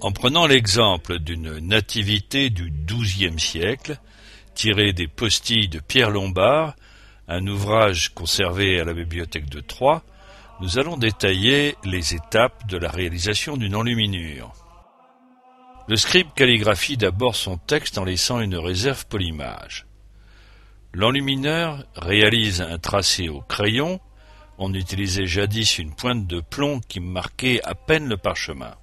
En prenant l'exemple d'une nativité du XIIe siècle, tirée des postilles de Pierre Lombard, un ouvrage conservé à la bibliothèque de Troyes, nous allons détailler les étapes de la réalisation d'une enluminure. Le scribe calligraphie d'abord son texte en laissant une réserve pour l'image. L'enlumineur réalise un tracé au crayon, on utilisait jadis une pointe de plomb qui marquait à peine le parchemin.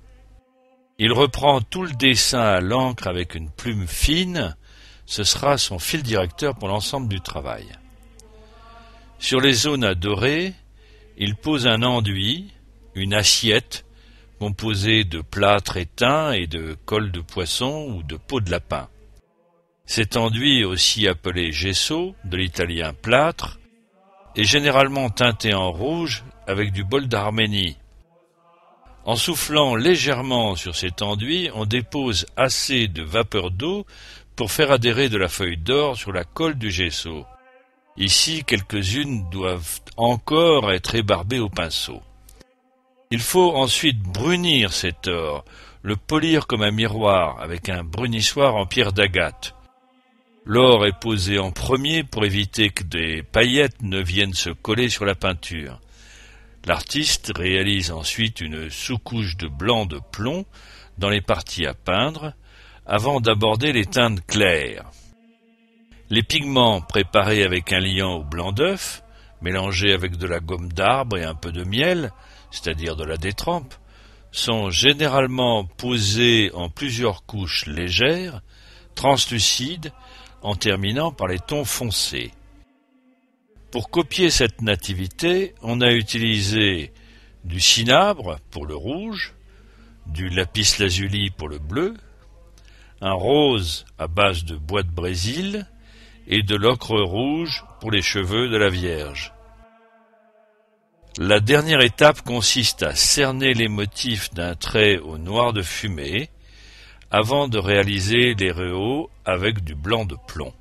Il reprend tout le dessin à l'encre avec une plume fine, ce sera son fil directeur pour l'ensemble du travail. Sur les zones à dorer, il pose un enduit, une assiette, composée de plâtre éteint et de col de poisson ou de peau de lapin. Cet enduit, aussi appelé gesso, de l'italien plâtre, est généralement teinté en rouge avec du bol d'Arménie. En soufflant légèrement sur cet enduit, on dépose assez de vapeur d'eau pour faire adhérer de la feuille d'or sur la colle du gesso. Ici, quelques-unes doivent encore être ébarbées au pinceau. Il faut ensuite brunir cet or, le polir comme un miroir avec un brunissoir en pierre d'agate. L'or est posé en premier pour éviter que des paillettes ne viennent se coller sur la peinture. L'artiste réalise ensuite une sous-couche de blanc de plomb dans les parties à peindre avant d'aborder les teintes claires. Les pigments préparés avec un liant au blanc d'œuf, mélangés avec de la gomme d'arbre et un peu de miel, c'est-à-dire de la détrempe, sont généralement posés en plusieurs couches légères, translucides, en terminant par les tons foncés. Pour copier cette nativité, on a utilisé du cinabre pour le rouge, du lapis lazuli pour le bleu, un rose à base de bois de Brésil et de l'ocre rouge pour les cheveux de la Vierge. La dernière étape consiste à cerner les motifs d'un trait au noir de fumée avant de réaliser des rehauts avec du blanc de plomb.